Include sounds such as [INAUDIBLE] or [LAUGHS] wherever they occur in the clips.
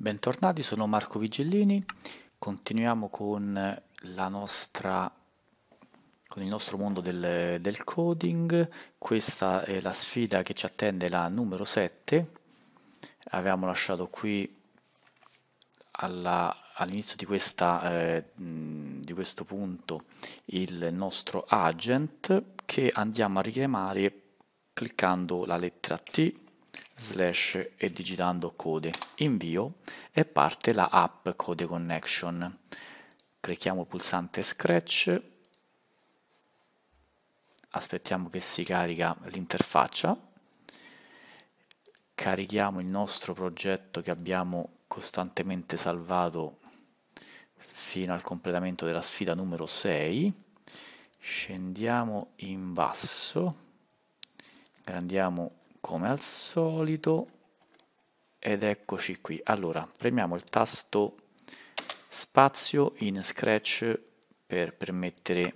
Bentornati, sono Marco Vigellini, continuiamo con, nostra, con il nostro mondo del, del, coding, questa è la sfida che ci attende la numero 7, avevamo lasciato qui all'inizio all di, eh, di questo punto il nostro agent che andiamo a richiamare cliccando la lettera T slash e digitando code invio e parte la app code connection clicchiamo il pulsante scratch aspettiamo che si carica l'interfaccia carichiamo il nostro progetto che abbiamo costantemente salvato fino al completamento della sfida numero 6 scendiamo in basso grandiamo come al solito ed eccoci qui. Allora, premiamo il tasto spazio in Scratch per permettere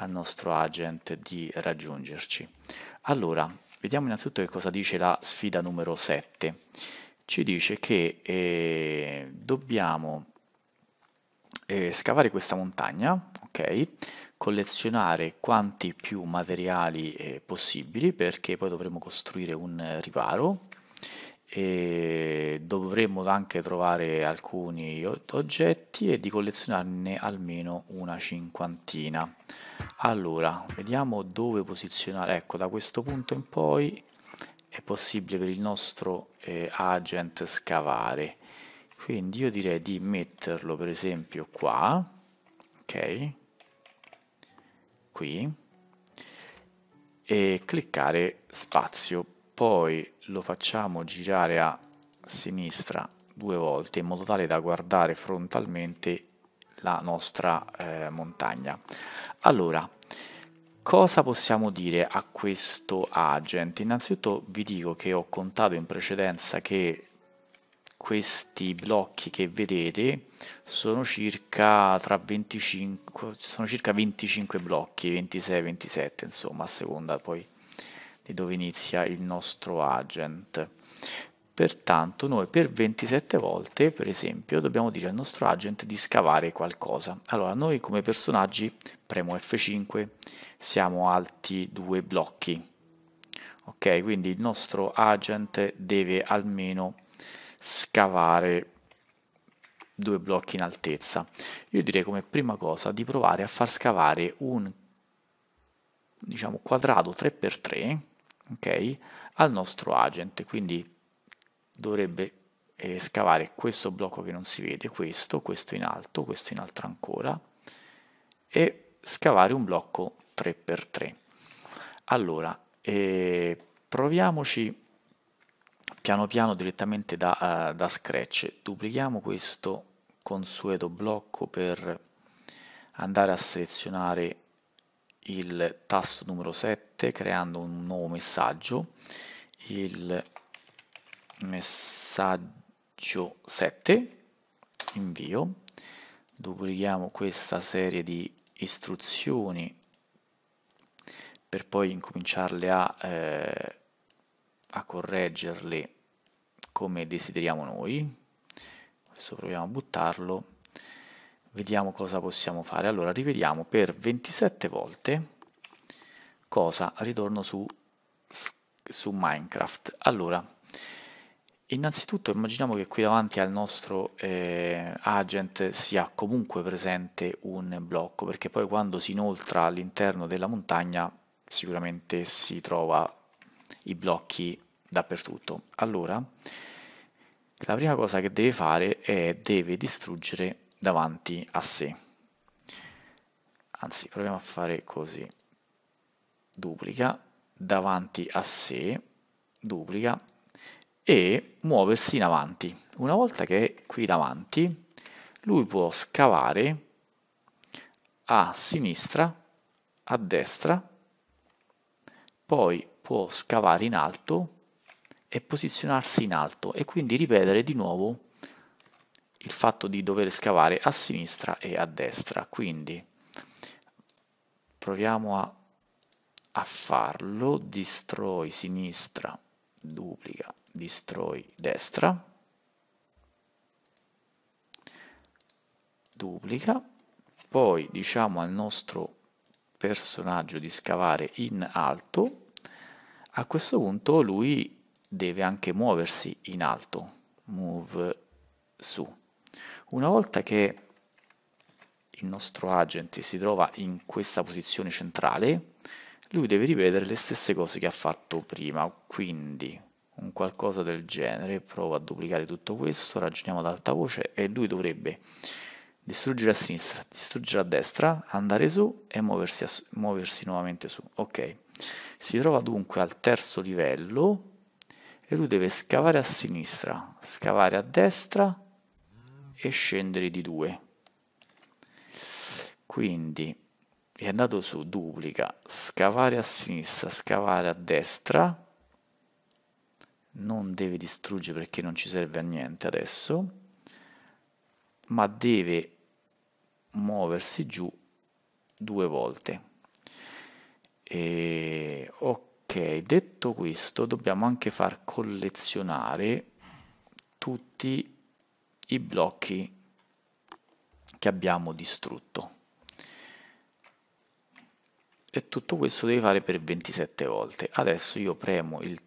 al nostro agent di raggiungerci. Allora, vediamo innanzitutto che cosa dice la sfida numero 7. Ci dice che eh, dobbiamo eh, scavare questa montagna, ok? collezionare quanti più materiali eh, possibili perché poi dovremo costruire un eh, riparo e dovremmo anche trovare alcuni oggetti e di collezionarne almeno una cinquantina allora vediamo dove posizionare ecco da questo punto in poi è possibile per il nostro eh, agent scavare quindi io direi di metterlo per esempio qua ok qui e cliccare spazio, poi lo facciamo girare a sinistra due volte in modo tale da guardare frontalmente la nostra eh, montagna. Allora, cosa possiamo dire a questo agent? Innanzitutto vi dico che ho contato in precedenza che questi blocchi che vedete sono circa, 25, sono circa 25 blocchi 26 27 insomma a seconda poi di dove inizia il nostro agent pertanto noi per 27 volte per esempio dobbiamo dire al nostro agent di scavare qualcosa allora noi come personaggi premo F5 siamo alti due blocchi ok quindi il nostro agent deve almeno scavare due blocchi in altezza. Io direi come prima cosa di provare a far scavare un diciamo, quadrato 3x3 okay, al nostro agent, quindi dovrebbe eh, scavare questo blocco che non si vede, questo, questo in alto, questo in alto ancora, e scavare un blocco 3x3. Allora, eh, proviamoci piano piano direttamente da, uh, da scratch. Duplichiamo questo consueto blocco per andare a selezionare il tasto numero 7 creando un nuovo messaggio, il messaggio 7, invio, duplichiamo questa serie di istruzioni per poi incominciarle a, eh, a correggerle come desideriamo noi. Adesso proviamo a buttarlo. Vediamo cosa possiamo fare. Allora, rivediamo per 27 volte. Cosa? Ritorno su, su Minecraft. Allora, innanzitutto immaginiamo che qui davanti al nostro eh, agent sia comunque presente un blocco, perché poi quando si inoltra all'interno della montagna sicuramente si trova i blocchi dappertutto. Allora, la prima cosa che deve fare è deve distruggere davanti a sé. Anzi, proviamo a fare così. Duplica, davanti a sé, duplica e muoversi in avanti. Una volta che è qui davanti, lui può scavare a sinistra, a destra, poi può scavare in alto e posizionarsi in alto e quindi ripetere di nuovo il fatto di dover scavare a sinistra e a destra. Quindi proviamo a, a farlo, destroy sinistra, duplica, destroy destra, duplica, poi diciamo al nostro personaggio di scavare in alto, a questo punto lui deve anche muoversi in alto, move su. Una volta che il nostro agent si trova in questa posizione centrale, lui deve ripetere le stesse cose che ha fatto prima, quindi un qualcosa del genere, provo a duplicare tutto questo, ragioniamo ad alta voce e lui dovrebbe distruggere a sinistra, distruggere a destra, andare su e muoversi, muoversi nuovamente su. Ok, si trova dunque al terzo livello e lui deve scavare a sinistra, scavare a destra e scendere di 2. Quindi è andato su duplica, scavare a sinistra, scavare a destra, non deve distruggere perché non ci serve a niente adesso, ma deve muoversi giù due volte. E ok Ok, detto questo, dobbiamo anche far collezionare tutti i blocchi che abbiamo distrutto. E tutto questo devi fare per 27 volte. Adesso io premo il,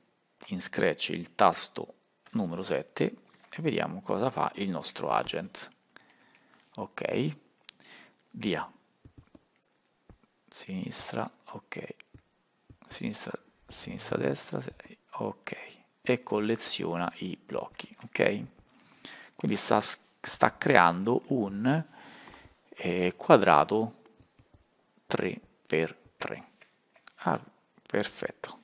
in Scratch il tasto numero 7 e vediamo cosa fa il nostro agent. Ok, via, sinistra, ok, sinistra, sinistra, destra, ok, e colleziona i blocchi, ok? Quindi sta, sta creando un eh, quadrato 3x3. Ah, perfetto.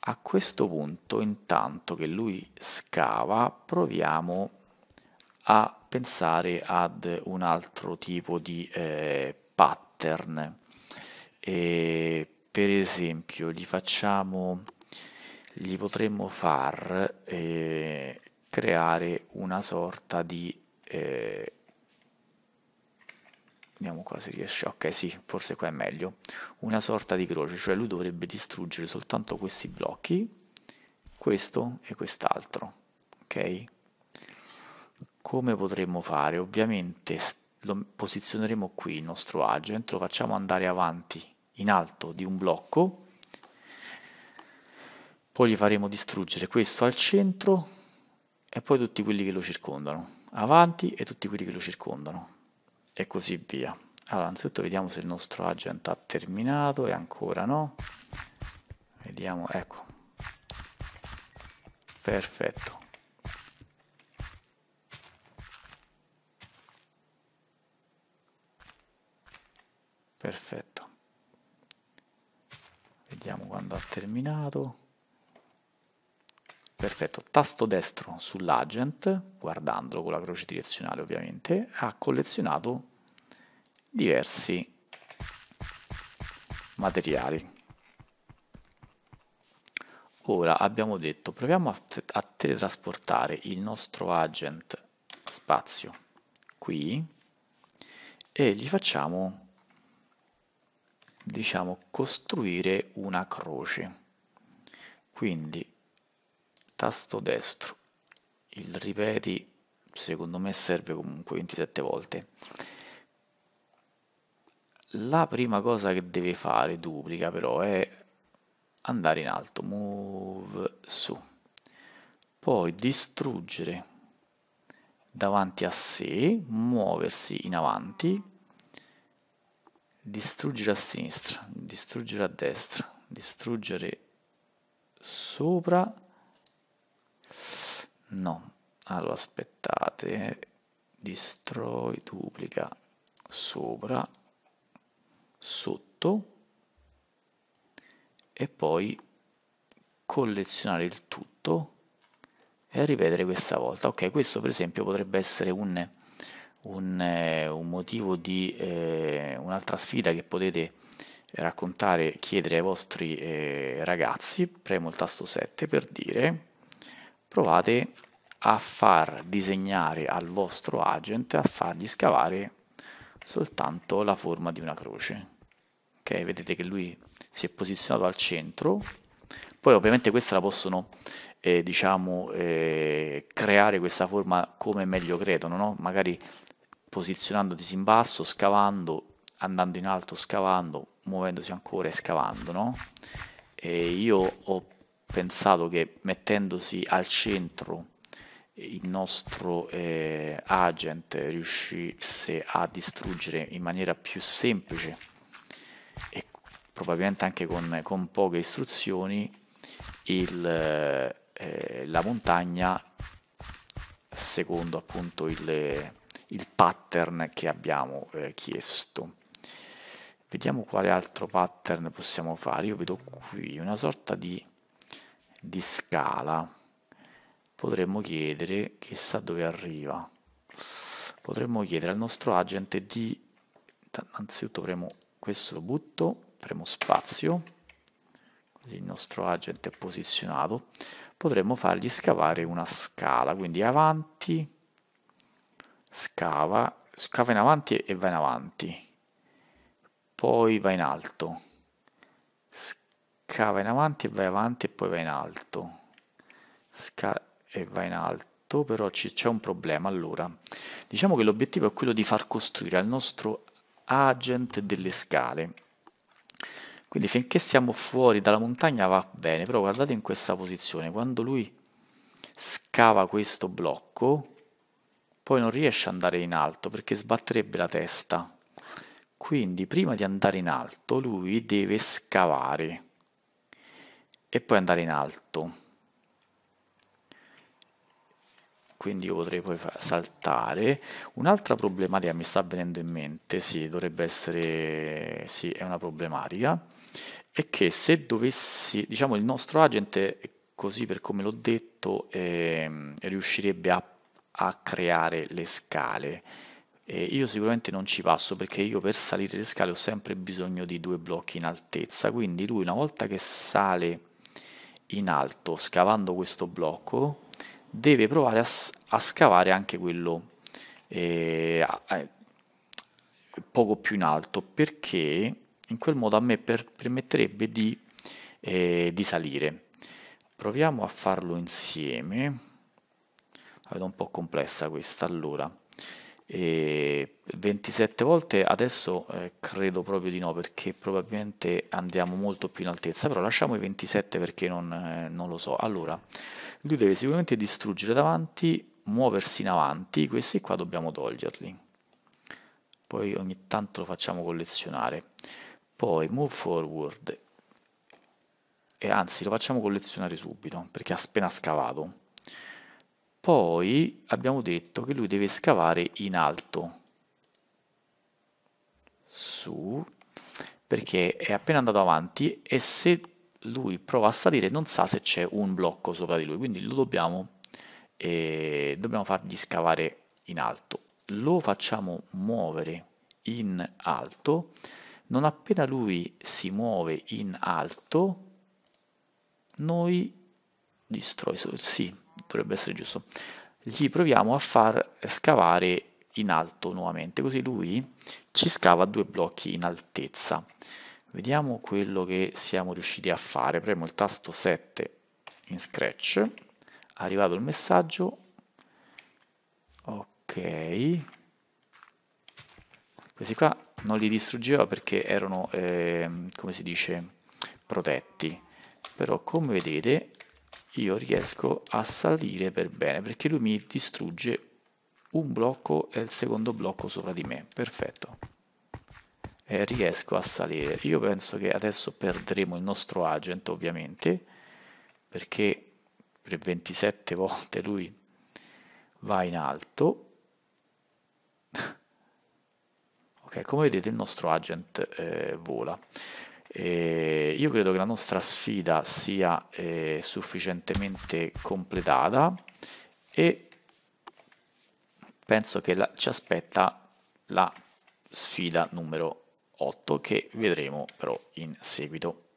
A questo punto, intanto che lui scava, proviamo a pensare ad un altro tipo di eh, pattern. E per esempio gli facciamo gli potremmo far eh, creare una sorta di eh, vediamo qua se riesce ok sì forse qua è meglio una sorta di croce cioè lui dovrebbe distruggere soltanto questi blocchi questo e quest'altro ok come potremmo fare ovviamente lo posizioneremo qui il nostro agent lo facciamo andare avanti in alto di un blocco, poi gli faremo distruggere questo al centro e poi tutti quelli che lo circondano, avanti e tutti quelli che lo circondano, e così via. Allora, innanzitutto vediamo se il nostro agent ha terminato e ancora no. Vediamo, ecco. Perfetto. Perfetto. terminato. Perfetto, tasto destro sull'agent, guardandolo con la croce direzionale ovviamente, ha collezionato diversi materiali. Ora abbiamo detto, proviamo a, a teletrasportare il nostro agent spazio qui e gli facciamo diciamo costruire una croce quindi tasto destro il ripeti secondo me serve comunque 27 volte la prima cosa che deve fare duplica però è andare in alto move su poi distruggere davanti a sé muoversi in avanti distruggere a sinistra, distruggere a destra, distruggere sopra, no, allora aspettate, distroi, duplica, sopra, sotto e poi collezionare il tutto e ripetere questa volta. Ok, questo per esempio potrebbe essere un un, eh, un motivo di eh, un'altra sfida che potete raccontare, chiedere ai vostri eh, ragazzi, premo il tasto 7 per dire provate a far disegnare al vostro agent, a fargli scavare soltanto la forma di una croce. Ok, vedete che lui si è posizionato al centro, poi ovviamente questa la possono eh, diciamo, eh, creare questa forma come meglio credono, no? magari posizionandosi in basso, scavando, andando in alto, scavando, muovendosi ancora e scavando, no? E io ho pensato che mettendosi al centro il nostro eh, agent riuscisse a distruggere in maniera più semplice e probabilmente anche con, con poche istruzioni il, eh, la montagna secondo appunto il, il pattern che abbiamo eh, chiesto. Vediamo quale altro pattern possiamo fare. Io vedo qui una sorta di, di scala. Potremmo chiedere, chissà dove arriva, potremmo chiedere al nostro agent di, innanzitutto premo questo lo butto, premo spazio, così il nostro agent è posizionato, potremmo fargli scavare una scala, quindi avanti, scava, scava in avanti e va in avanti, poi va in alto, scava in avanti e va avanti e poi va in alto, scava e va in alto, però c'è un problema. Allora, diciamo che l'obiettivo è quello di far costruire al nostro agent delle scale. Quindi finché siamo fuori dalla montagna va bene, però guardate in questa posizione, quando lui scava questo blocco, poi non riesce ad andare in alto perché sbatterebbe la testa. Quindi prima di andare in alto lui deve scavare e poi andare in alto. Quindi io potrei poi saltare. Un'altra problematica mi sta venendo in mente, sì, dovrebbe essere, sì, è una problematica, è che se dovessi, diciamo il nostro agente, così per come l'ho detto, eh, riuscirebbe a a creare le scale. E io sicuramente non ci passo perché io per salire le scale ho sempre bisogno di due blocchi in altezza, quindi lui una volta che sale in alto scavando questo blocco deve provare a, a scavare anche quello eh, poco più in alto perché in quel modo a me per, permetterebbe di, eh, di salire. Proviamo a farlo insieme la vedo un po' complessa questa, allora, e 27 volte adesso eh, credo proprio di no perché probabilmente andiamo molto più in altezza però lasciamo i 27 perché non, eh, non lo so allora lui deve sicuramente distruggere davanti muoversi in avanti questi qua dobbiamo toglierli poi ogni tanto lo facciamo collezionare poi move forward e anzi lo facciamo collezionare subito perché ha appena scavato poi abbiamo detto che lui deve scavare in alto, su, perché è appena andato avanti e se lui prova a salire non sa se c'è un blocco sopra di lui, quindi lo dobbiamo, eh, dobbiamo fargli scavare in alto. Lo facciamo muovere in alto, non appena lui si muove in alto, noi destroy source, sì, dovrebbe essere giusto, gli proviamo a far scavare in alto nuovamente, così lui ci scava due blocchi in altezza. Vediamo quello che siamo riusciti a fare, premo il tasto 7 in Scratch, è arrivato il messaggio, ok, questi qua non li distruggeva perché erano, eh, come si dice, protetti, però come vedete io riesco a salire per bene perché lui mi distrugge un blocco e il secondo blocco sopra di me perfetto e riesco a salire io penso che adesso perderemo il nostro agent ovviamente perché per 27 volte lui va in alto [LAUGHS] ok come vedete il nostro agent eh, vola eh, io credo che la nostra sfida sia eh, sufficientemente completata e penso che la, ci aspetta la sfida numero 8 che vedremo però in seguito.